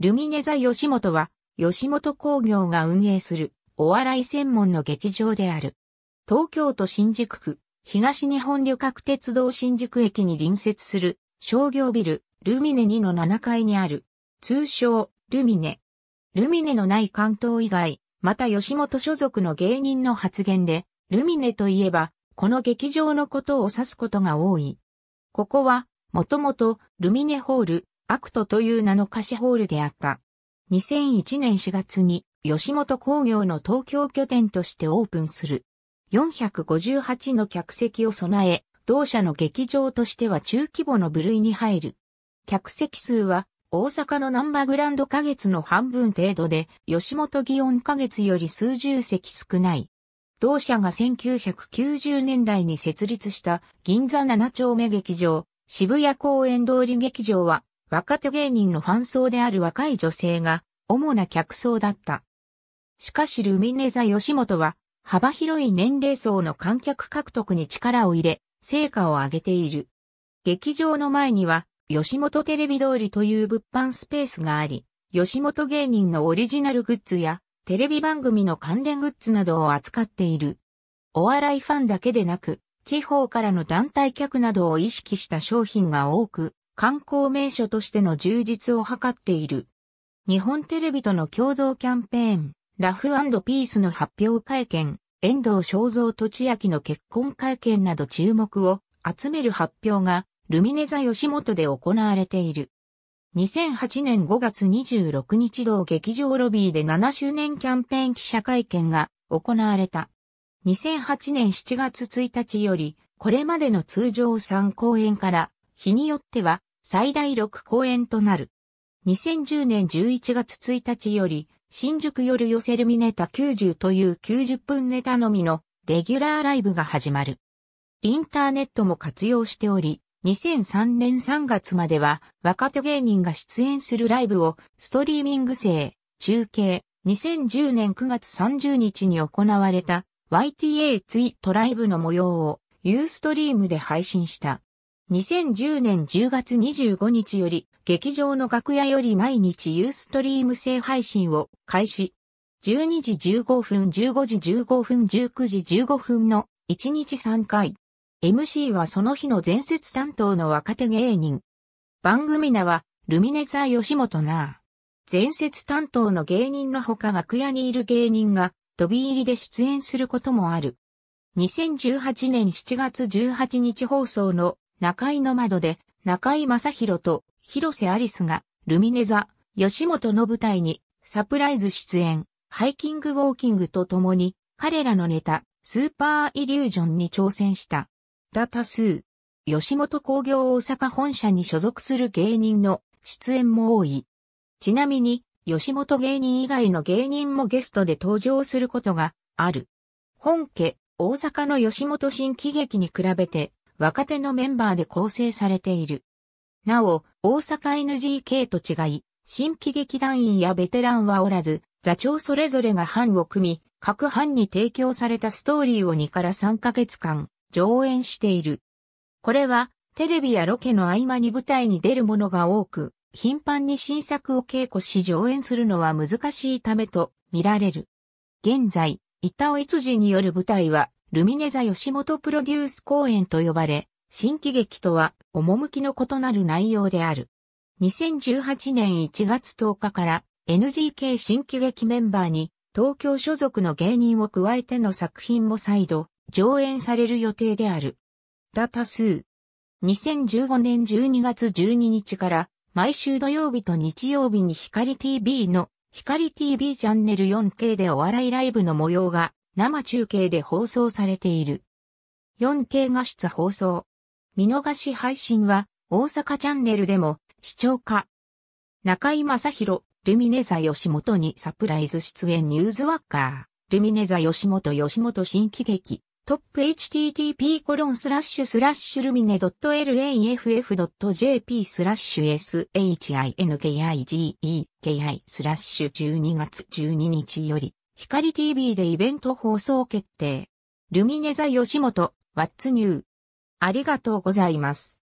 ルミネ座吉本は、吉本工業が運営する、お笑い専門の劇場である。東京都新宿区、東日本旅客鉄道新宿駅に隣接する、商業ビル、ルミネ2の7階にある、通称、ルミネ。ルミネのない関東以外、また吉本所属の芸人の発言で、ルミネといえば、この劇場のことを指すことが多い。ここは、もともと、ルミネホール、アクトという名の貸しホールであった。2001年4月に吉本工業の東京拠点としてオープンする。458の客席を備え、同社の劇場としては中規模の部類に入る。客席数は大阪のナバーグランド花月の半分程度で、吉本祇園花月より数十席少ない。同社が1990年代に設立した銀座7丁目劇場、渋谷公園通り劇場は若手芸人のファン層である若い女性が主な客層だった。しかしルミネ座吉本は幅広い年齢層の観客獲得に力を入れ、成果を上げている。劇場の前には吉本テレビ通りという物販スペースがあり、吉本芸人のオリジナルグッズやテレビ番組の関連グッズなどを扱っている。お笑いファンだけでなく、地方からの団体客などを意識した商品が多く観光名所としての充実を図っている。日本テレビとの共同キャンペーン、ラフピースの発表会見、遠藤正蔵と千秋の結婚会見など注目を集める発表が、ルミネ座吉本で行われている。2008年5月26日同劇場ロビーで7周年キャンペーン記者会見が行われた。2008年7月1日より、これまでの通常3公演から、日によっては最大6公演となる。2010年11月1日より、新宿夜寄せルミネタ90という90分ネタのみのレギュラーライブが始まる。インターネットも活用しており、2003年3月までは若手芸人が出演するライブをストリーミング制、中継、2010年9月30日に行われた YTA ツイートライブの模様をユーストリームで配信した。2010年10月25日より、劇場の楽屋より毎日ユーストリーム制配信を開始。12時15分、15時15分、19時15分の1日3回。MC はその日の前節担当の若手芸人。番組名は、ルミネザー吉本な前節担当の芸人のほか楽屋にいる芸人が飛び入りで出演することもある。2018年7月18日放送の中井の窓で、中井正宏と広瀬アリスが、ルミネ座、吉本の舞台に、サプライズ出演、ハイキングウォーキングと共に、彼らのネタ、スーパーイリュージョンに挑戦した。だ多数。吉本工業大阪本社に所属する芸人の出演も多い。ちなみに、吉本芸人以外の芸人もゲストで登場することがある。本家、大阪の吉本新喜劇に比べて、若手のメンバーで構成されている。なお、大阪 NGK と違い、新規劇団員やベテランはおらず、座長それぞれが班を組み、各班に提供されたストーリーを2から3ヶ月間上演している。これはテレビやロケの合間に舞台に出るものが多く、頻繁に新作を稽古し上演するのは難しいためと見られる。現在、板尾一時による舞台はルミネザ吉本プロデュース公演と呼ばれ、新喜劇とは、趣の異なる内容である。2018年1月10日から NGK 新喜劇メンバーに東京所属の芸人を加えての作品も再度上演される予定である。だ多数。2015年12月12日から毎週土曜日と日曜日に光 TV の光 TV チャンネル 4K でお笑いライブの模様が生中継で放送されている。4K 画質放送。見逃し配信は大阪チャンネルでも視聴家中井正広、ルミネザ吉本にサプライズ出演ニューズワッカー。ルミネザ吉本吉本新喜劇。トップ http コロンスラッシュスラッシュルミネ .laff.jp スラッシュ s h i n k i g e i スラッシュ12月12日より光 TV でイベント放送決定。ルミネザ吉本、ワッツニュー。ありがとうございます。